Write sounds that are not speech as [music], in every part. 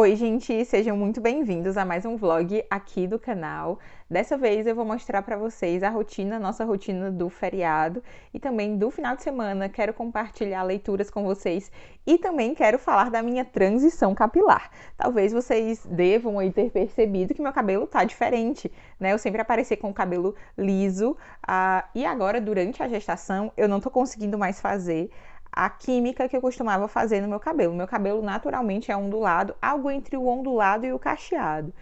Oi, gente, sejam muito bem-vindos a mais um vlog aqui do canal. Dessa vez eu vou mostrar para vocês a rotina, nossa rotina do feriado e também do final de semana. Quero compartilhar leituras com vocês e também quero falar da minha transição capilar. Talvez vocês devam aí ter percebido que meu cabelo tá diferente, né? Eu sempre apareci com o cabelo liso uh, e agora durante a gestação eu não tô conseguindo mais fazer a química que eu costumava fazer no meu cabelo. Meu cabelo naturalmente é ondulado, algo entre o ondulado e o cacheado.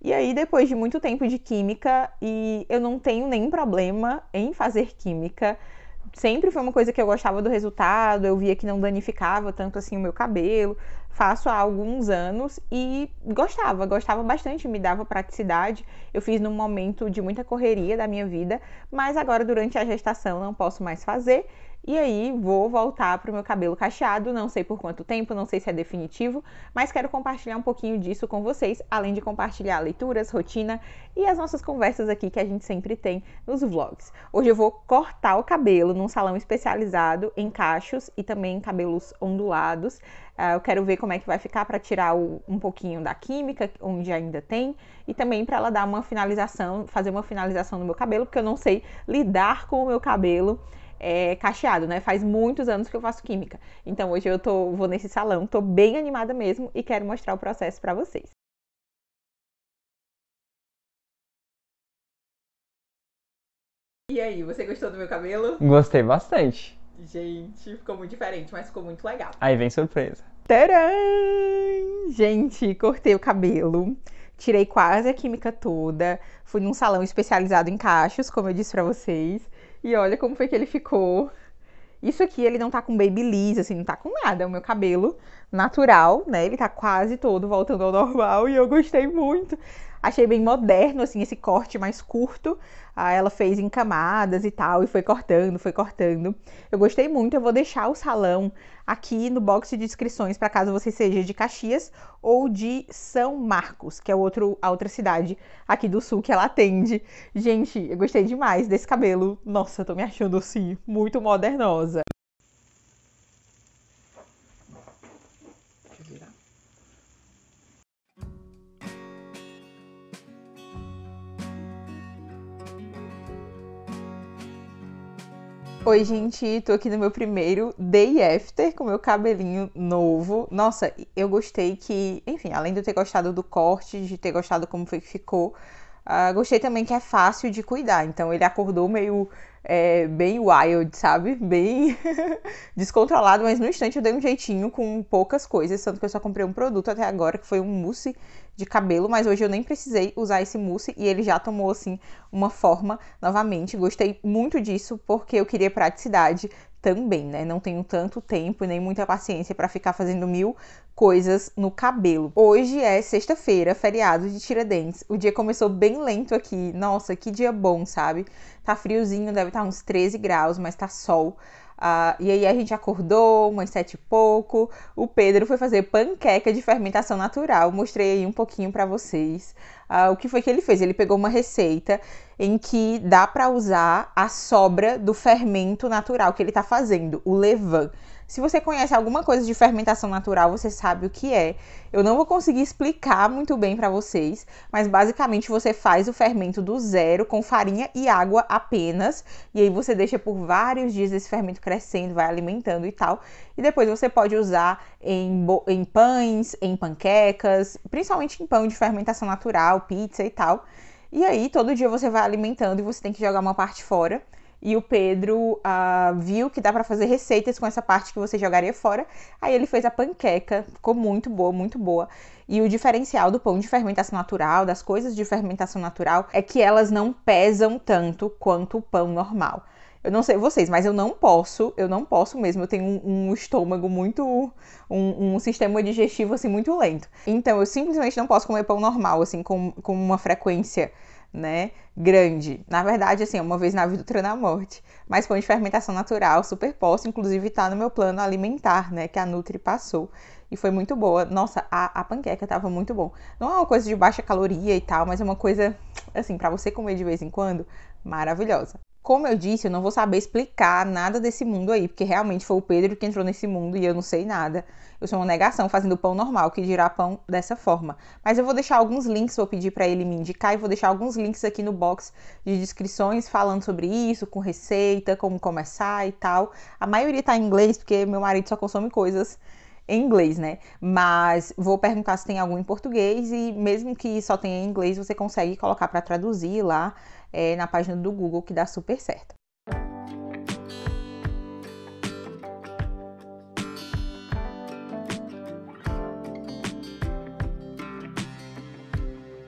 E aí, depois de muito tempo de química, e eu não tenho nenhum problema em fazer química. Sempre foi uma coisa que eu gostava do resultado, eu via que não danificava tanto assim o meu cabelo. Faço há alguns anos e gostava, gostava bastante, me dava praticidade. Eu fiz num momento de muita correria da minha vida, mas agora durante a gestação não posso mais fazer. E aí vou voltar para o meu cabelo cacheado, não sei por quanto tempo, não sei se é definitivo, mas quero compartilhar um pouquinho disso com vocês, além de compartilhar leituras, rotina e as nossas conversas aqui que a gente sempre tem nos vlogs. Hoje eu vou cortar o cabelo num salão especializado em cachos e também em cabelos ondulados. Ah, eu quero ver como é que vai ficar para tirar um pouquinho da química, onde ainda tem, e também para ela dar uma finalização, fazer uma finalização no meu cabelo, porque eu não sei lidar com o meu cabelo é, cacheado, né? Faz muitos anos que eu faço química. Então hoje eu tô, vou nesse salão, tô bem animada mesmo e quero mostrar o processo para vocês. E aí, você gostou do meu cabelo? Gostei bastante. Gente, ficou muito diferente, mas ficou muito legal. Aí vem surpresa. Tcharam! Gente, cortei o cabelo tirei quase a química toda, fui num salão especializado em cachos, como eu disse para vocês. E olha como foi que ele ficou. Isso aqui ele não tá com babyliss, assim, não tá com nada. É o meu cabelo natural, né? Ele tá quase todo voltando ao normal e eu gostei muito. Achei bem moderno, assim, esse corte mais curto. Ah, ela fez em camadas e tal, e foi cortando, foi cortando. Eu gostei muito, eu vou deixar o salão aqui no box de inscrições para caso você seja de Caxias ou de São Marcos, que é outro, a outra cidade aqui do sul que ela atende. Gente, eu gostei demais desse cabelo. Nossa, eu tô me achando assim, muito modernosa. Oi, gente, tô aqui no meu primeiro day after com meu cabelinho novo. Nossa, eu gostei que, enfim, além de eu ter gostado do corte, de ter gostado como foi que ficou, Uh, gostei também que é fácil de cuidar, então ele acordou meio é, bem wild, sabe? Bem [laughs] descontrolado, mas no instante eu dei um jeitinho com poucas coisas, tanto que eu só comprei um produto até agora, que foi um mousse de cabelo, mas hoje eu nem precisei usar esse mousse e ele já tomou assim uma forma novamente. Gostei muito disso porque eu queria praticidade, também, né? Não tenho tanto tempo nem muita paciência para ficar fazendo mil coisas no cabelo. Hoje é sexta-feira, feriado de Tiradentes. O dia começou bem lento aqui. Nossa, que dia bom, sabe? Tá friozinho, deve estar tá uns 13 graus, mas tá sol. Ah, e aí a gente acordou umas sete e pouco. O Pedro foi fazer panqueca de fermentação natural. Mostrei aí um pouquinho para vocês. Ah, o que foi que ele fez? Ele pegou uma receita em que dá para usar a sobra do fermento natural que ele está fazendo, o levan. Se você conhece alguma coisa de fermentação natural, você sabe o que é. Eu não vou conseguir explicar muito bem para vocês, mas basicamente você faz o fermento do zero com farinha e água apenas, e aí você deixa por vários dias esse fermento crescendo, vai alimentando e tal. E depois você pode usar em, em pães, em panquecas, principalmente em pão de fermentação natural, pizza e tal. E aí todo dia você vai alimentando e você tem que jogar uma parte fora. E o Pedro ah, viu que dá para fazer receitas com essa parte que você jogaria fora. Aí ele fez a panqueca, ficou muito boa, muito boa. E o diferencial do pão de fermentação natural, das coisas de fermentação natural, é que elas não pesam tanto quanto o pão normal. Eu não sei vocês, mas eu não posso, eu não posso mesmo. Eu tenho um, um estômago muito. Um, um, sistema digestivo assim muito lento. Então eu simplesmente não posso comer pão normal, assim, com, com uma frequência né? Grande. Na verdade, assim, uma vez na vida, outra na morte. Mas pão de fermentação natural, super posso, inclusive tá no meu plano alimentar, né? Que a Nutri passou. E foi muito boa. Nossa, a, a panqueca tava muito bom. Não é uma coisa de baixa caloria e tal, mas é uma coisa, assim, para você comer de vez em quando, maravilhosa. Como eu disse, eu não vou saber explicar nada desse mundo aí, porque realmente foi o Pedro que entrou nesse mundo e eu não sei nada. Eu sou uma negação fazendo pão normal, que dirá pão dessa forma. Mas eu vou deixar alguns links, vou pedir para ele me indicar e vou deixar alguns links aqui no box de descrições falando sobre isso, com receita, como começar e tal. A maioria tá em inglês, porque meu marido só consome coisas em inglês, né? Mas vou perguntar se tem algum em português e mesmo que só tenha em inglês, você consegue colocar para traduzir lá é, na página do Google, que dá super certo.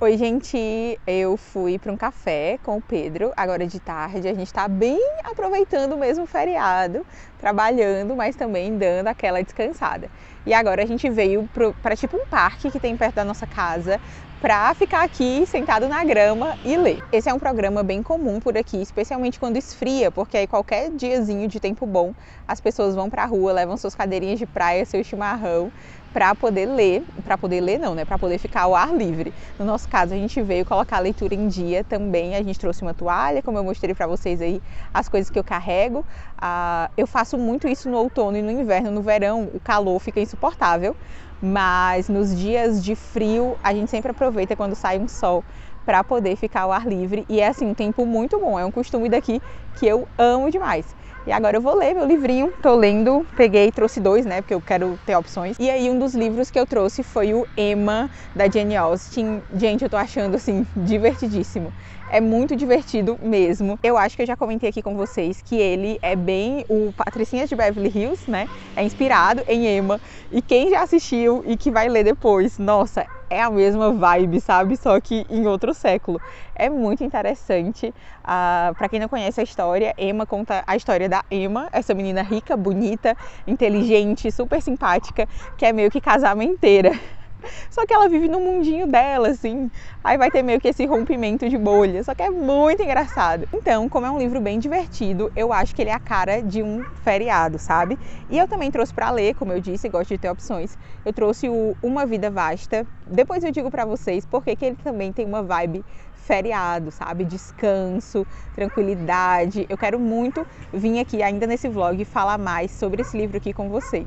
Oi, gente, eu fui para um café com o Pedro agora de tarde. A gente está bem aproveitando mesmo o feriado, trabalhando, mas também dando aquela descansada. E agora a gente veio para tipo um parque que tem perto da nossa casa, para ficar aqui sentado na grama e ler. Esse é um programa bem comum por aqui, especialmente quando esfria, porque aí qualquer diazinho de tempo bom, as pessoas vão para a rua, levam suas cadeirinhas de praia, seu chimarrão, para poder ler, para poder ler não, né, para poder ficar ao ar livre. No nosso caso, a gente veio colocar a leitura em dia também, a gente trouxe uma toalha, como eu mostrei para vocês aí, as coisas que eu carrego. Ah, eu faço muito isso no outono e no inverno, no verão o calor fica insuportável, mas nos dias de frio a gente sempre aproveita quando sai um sol para poder ficar ao ar livre e é assim um tempo muito bom, é um costume daqui que eu amo demais. E agora eu vou ler meu livrinho, tô lendo, peguei, trouxe dois, né, porque eu quero ter opções. E aí um dos livros que eu trouxe foi o Emma da Jane Austen. Gente, eu tô achando assim divertidíssimo. É muito divertido mesmo. Eu acho que eu já comentei aqui com vocês que ele é bem o Patricinha de Beverly Hills, né? É inspirado em Emma. E quem já assistiu e que vai ler depois, nossa, é a mesma vibe, sabe? Só que em outro século. É muito interessante. Uh, ah, para quem não conhece a história, Emma conta a história da Emma, essa menina rica, bonita, inteligente, super simpática, que é meio que casamenteira. Só que ela vive no mundinho dela, assim. Aí vai ter meio que esse rompimento de bolha. Só que é muito engraçado. Então, como é um livro bem divertido, eu acho que ele é a cara de um feriado, sabe? E eu também trouxe para ler, como eu disse, gosto de ter opções. Eu trouxe o Uma Vida Vasta. Depois eu digo para vocês porque que ele também tem uma vibe feriado, sabe? Descanso, tranquilidade. Eu quero muito vir aqui ainda nesse vlog falar mais sobre esse livro aqui com vocês.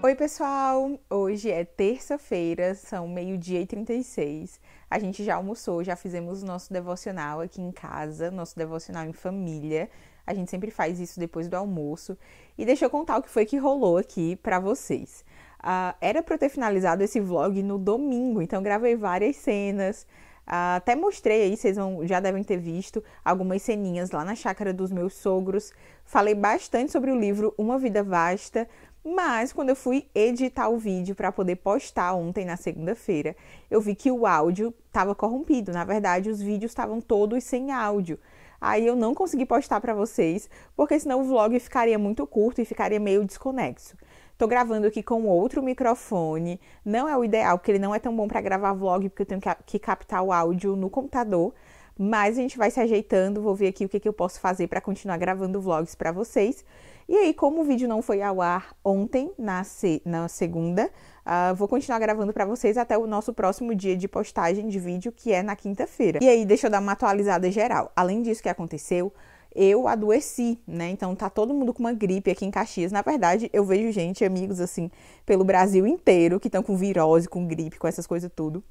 Oi, pessoal! Hoje é terça-feira, são meio-dia e 36. A gente já almoçou, já fizemos o nosso devocional aqui em casa, nosso devocional em família. A gente sempre faz isso depois do almoço. E deixa eu contar o que foi que rolou aqui para vocês. Uh, era para eu ter finalizado esse vlog no domingo, então gravei várias cenas. Uh, até mostrei aí, vocês vão, já devem ter visto algumas ceninhas lá na chácara dos meus sogros. Falei bastante sobre o livro Uma Vida Vasta. Mas quando eu fui editar o vídeo para poder postar ontem na segunda-feira, eu vi que o áudio estava corrompido. Na verdade, os vídeos estavam todos sem áudio. Aí eu não consegui postar para vocês, porque senão o vlog ficaria muito curto e ficaria meio desconexo. Tô gravando aqui com outro microfone. Não é o ideal, porque ele não é tão bom para gravar vlog, porque eu tenho que captar o áudio no computador. Mas a gente vai se ajeitando, vou ver aqui o que, que eu posso fazer para continuar gravando vlogs para vocês. E aí, como o vídeo não foi ao ar ontem, na, se, na segunda, uh, vou continuar gravando para vocês até o nosso próximo dia de postagem de vídeo, que é na quinta-feira. E aí, deixa eu dar uma atualizada geral. Além disso que aconteceu, eu adoeci, né? Então tá todo mundo com uma gripe aqui em Caxias. Na verdade, eu vejo gente, amigos assim, pelo Brasil inteiro que estão com virose, com gripe, com essas coisas tudo.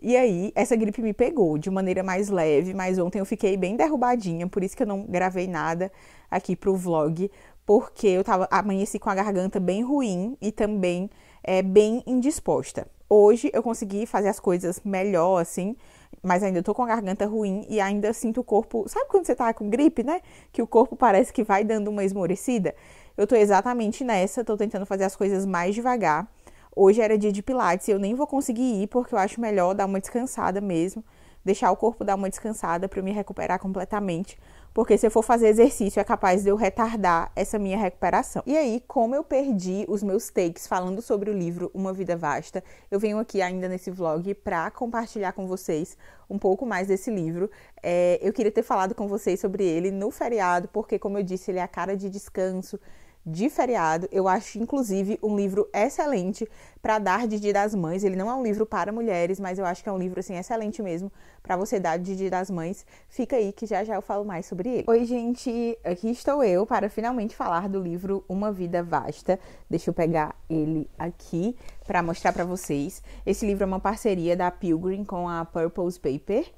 E aí, essa gripe me pegou de maneira mais leve, mas ontem eu fiquei bem derrubadinha, por isso que eu não gravei nada aqui pro vlog, porque eu tava, amanheci com a garganta bem ruim e também é, bem indisposta. Hoje eu consegui fazer as coisas melhor, assim, mas ainda tô com a garganta ruim e ainda sinto o corpo. Sabe quando você tá com gripe, né? Que o corpo parece que vai dando uma esmorecida? Eu tô exatamente nessa, tô tentando fazer as coisas mais devagar. Hoje era dia de Pilates e eu nem vou conseguir ir porque eu acho melhor dar uma descansada mesmo, deixar o corpo dar uma descansada para me recuperar completamente, porque se eu for fazer exercício é capaz de eu retardar essa minha recuperação. E aí, como eu perdi os meus takes falando sobre o livro Uma Vida Vasta, eu venho aqui ainda nesse vlog para compartilhar com vocês um pouco mais desse livro. É, eu queria ter falado com vocês sobre ele no feriado, porque, como eu disse, ele é a cara de descanso de feriado. Eu acho, inclusive, um livro excelente para dar de Dia das Mães. Ele não é um livro para mulheres, mas eu acho que é um livro assim excelente mesmo para você dar de Dia das Mães. Fica aí que já já eu falo mais sobre ele. Oi, gente, aqui estou eu para finalmente falar do livro Uma Vida Vasta. Deixa eu pegar ele aqui para mostrar para vocês. Esse livro é uma parceria da Pilgrim com a Purple Paper.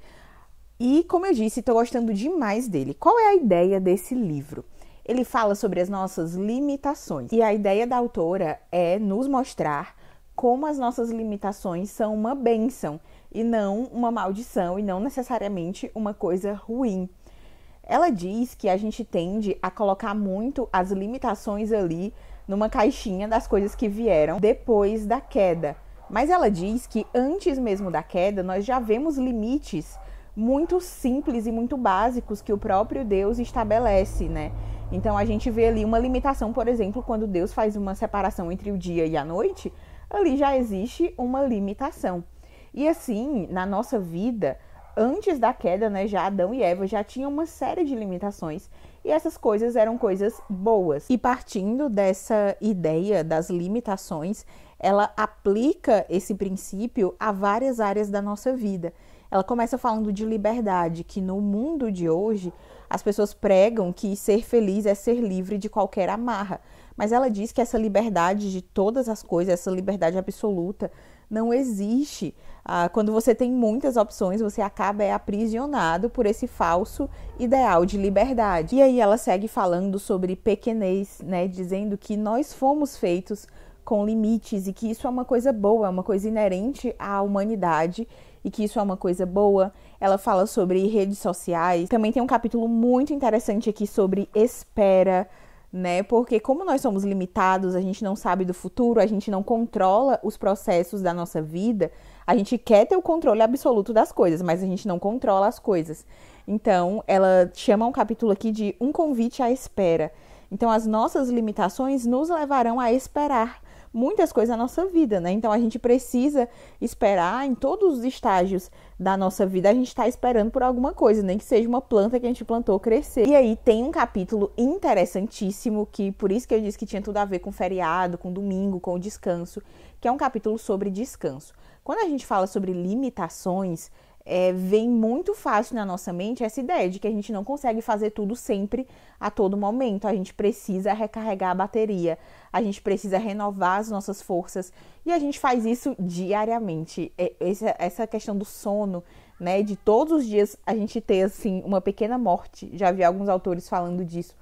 E como eu disse, estou gostando demais dele. Qual é a ideia desse livro? Ele fala sobre as nossas limitações. E a ideia da autora é nos mostrar como as nossas limitações são uma bênção e não uma maldição e não necessariamente uma coisa ruim. Ela diz que a gente tende a colocar muito as limitações ali numa caixinha das coisas que vieram depois da queda. Mas ela diz que antes mesmo da queda, nós já vemos limites muito simples e muito básicos que o próprio Deus estabelece, né? Então a gente vê ali uma limitação, por exemplo, quando Deus faz uma separação entre o dia e a noite, ali já existe uma limitação. E assim, na nossa vida, antes da queda, né, já Adão e Eva já tinham uma série de limitações e essas coisas eram coisas boas. E partindo dessa ideia das limitações, ela aplica esse princípio a várias áreas da nossa vida. Ela começa falando de liberdade, que no mundo de hoje as pessoas pregam que ser feliz é ser livre de qualquer amarra, mas ela diz que essa liberdade de todas as coisas, essa liberdade absoluta, não existe. Ah, quando você tem muitas opções, você acaba é aprisionado por esse falso ideal de liberdade. E aí ela segue falando sobre pequenez, né, dizendo que nós fomos feitos com limites e que isso é uma coisa boa, é uma coisa inerente à humanidade e que isso é uma coisa boa. Ela fala sobre redes sociais. Também tem um capítulo muito interessante aqui sobre espera, né? Porque como nós somos limitados, a gente não sabe do futuro, a gente não controla os processos da nossa vida. A gente quer ter o controle absoluto das coisas, mas a gente não controla as coisas. Então, ela chama um capítulo aqui de um convite à espera. Então, as nossas limitações nos levarão a esperar muitas coisas na nossa vida, né? Então a gente precisa esperar em todos os estágios da nossa vida, a gente está esperando por alguma coisa, nem que seja uma planta que a gente plantou crescer. E aí tem um capítulo interessantíssimo que por isso que eu disse que tinha tudo a ver com feriado, com domingo, com descanso, que é um capítulo sobre descanso. Quando a gente fala sobre limitações, é, vem muito fácil na nossa mente essa ideia de que a gente não consegue fazer tudo sempre a todo momento, a gente precisa recarregar a bateria, a gente precisa renovar as nossas forças e a gente faz isso diariamente. É, essa questão do sono, né, de todos os dias a gente ter assim uma pequena morte. Já vi alguns autores falando disso,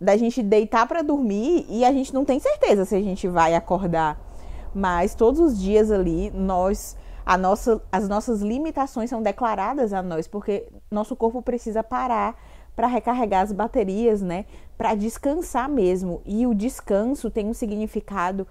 da gente deitar para dormir e a gente não tem certeza se a gente vai acordar. Mas todos os dias ali nós nossa, as nossas limitações são declaradas a nós, porque nosso corpo precisa parar para recarregar as baterias, né? Para descansar mesmo. E o descanso tem um significado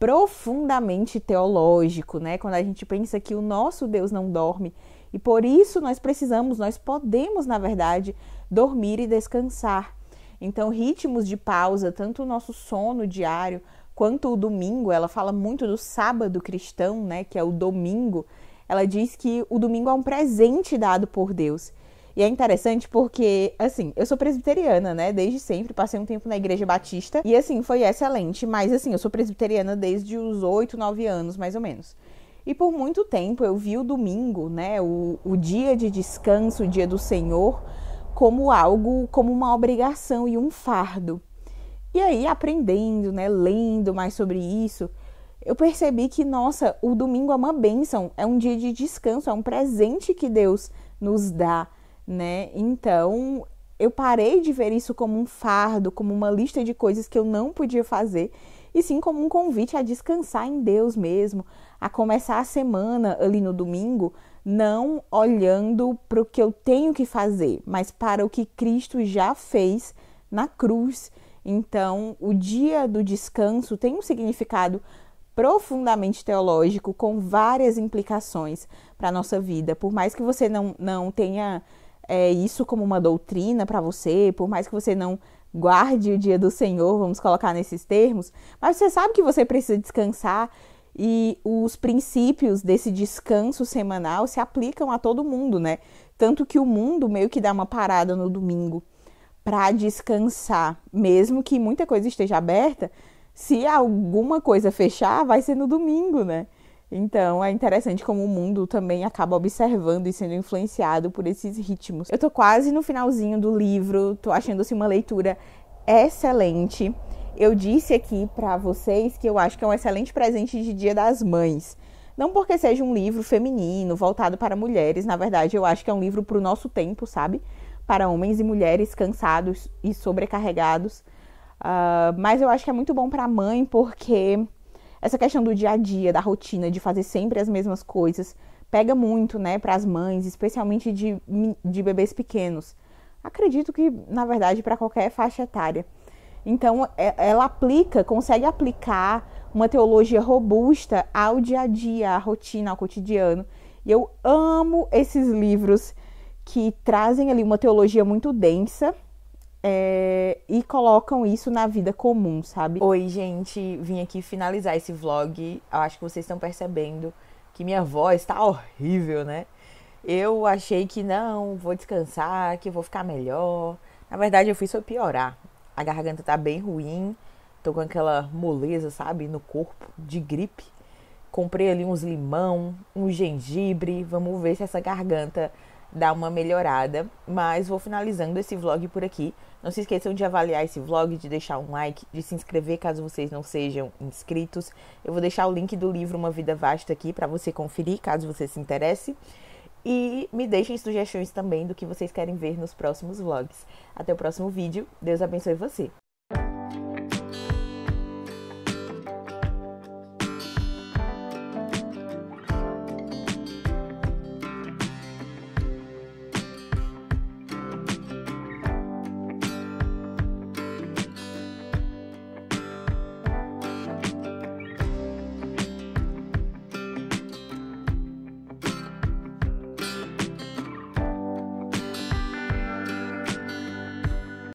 profundamente teológico, né? Quando a gente pensa que o nosso Deus não dorme e por isso nós precisamos, nós podemos, na verdade, dormir e descansar. Então, ritmos de pausa, tanto o nosso sono diário quanto o domingo, ela fala muito do sábado cristão, né, que é o domingo. Ela diz que o domingo é um presente dado por Deus e é interessante porque, assim, eu sou presbiteriana, né? Desde sempre, passei um tempo na igreja batista. E, assim, foi excelente. Mas, assim, eu sou presbiteriana desde os 8, 9 anos, mais ou menos. E por muito tempo eu vi o domingo, né? O, o dia de descanso, o dia do Senhor, como algo, como uma obrigação e um fardo. E aí, aprendendo, né? Lendo mais sobre isso eu percebi que, nossa, o domingo é uma bênção, é um dia de descanso, é um presente que Deus nos dá, né? Então, eu parei de ver isso como um fardo, como uma lista de coisas que eu não podia fazer, e sim como um convite a descansar em Deus mesmo, a começar a semana ali no domingo, não olhando para o que eu tenho que fazer, mas para o que Cristo já fez na cruz. Então, o dia do descanso tem um significado profundamente teológico com várias implicações para a nossa vida. Por mais que você não, não tenha é, isso como uma doutrina para você, por mais que você não guarde o dia do Senhor, vamos colocar nesses termos, mas você sabe que você precisa descansar e os princípios desse descanso semanal se aplicam a todo mundo, né? Tanto que o mundo meio que dá uma parada no domingo para descansar, mesmo que muita coisa esteja aberta, se alguma coisa fechar, vai ser no domingo, né? Então é interessante como o mundo também acaba observando e sendo influenciado por esses ritmos. Eu tô quase no finalzinho do livro, tô achando assim uma leitura excelente. Eu disse aqui para vocês que eu acho que é um excelente presente de Dia das Mães. Não porque seja um livro feminino, voltado para mulheres, na verdade eu acho que é um livro para o nosso tempo, sabe? Para homens e mulheres cansados e sobrecarregados. Uh, mas eu acho que é muito bom para mãe porque essa questão do dia a dia, da rotina, de fazer sempre as mesmas coisas, pega muito, né, para as mães, especialmente de, de bebês pequenos. Acredito que, na verdade, para qualquer faixa etária. Então, é, ela aplica, consegue aplicar uma teologia robusta ao dia a dia, à rotina, ao cotidiano. E eu amo esses livros que trazem ali uma teologia muito densa, é, e colocam isso na vida comum, sabe? Oi, gente, vim aqui finalizar esse vlog. Eu acho que vocês estão percebendo que minha voz tá horrível, né? Eu achei que não, vou descansar, que vou ficar melhor. Na verdade, eu fiz só piorar. A garganta tá bem ruim, tô com aquela moleza, sabe, no corpo, de gripe. Comprei ali uns limão, um gengibre, vamos ver se essa garganta dá uma melhorada. Mas vou finalizando esse vlog por aqui. Não se esqueçam de avaliar esse vlog, de deixar um like, de se inscrever caso vocês não sejam inscritos. Eu vou deixar o link do livro Uma Vida Vasta aqui para você conferir, caso você se interesse. E me deixem sugestões também do que vocês querem ver nos próximos vlogs. Até o próximo vídeo. Deus abençoe você.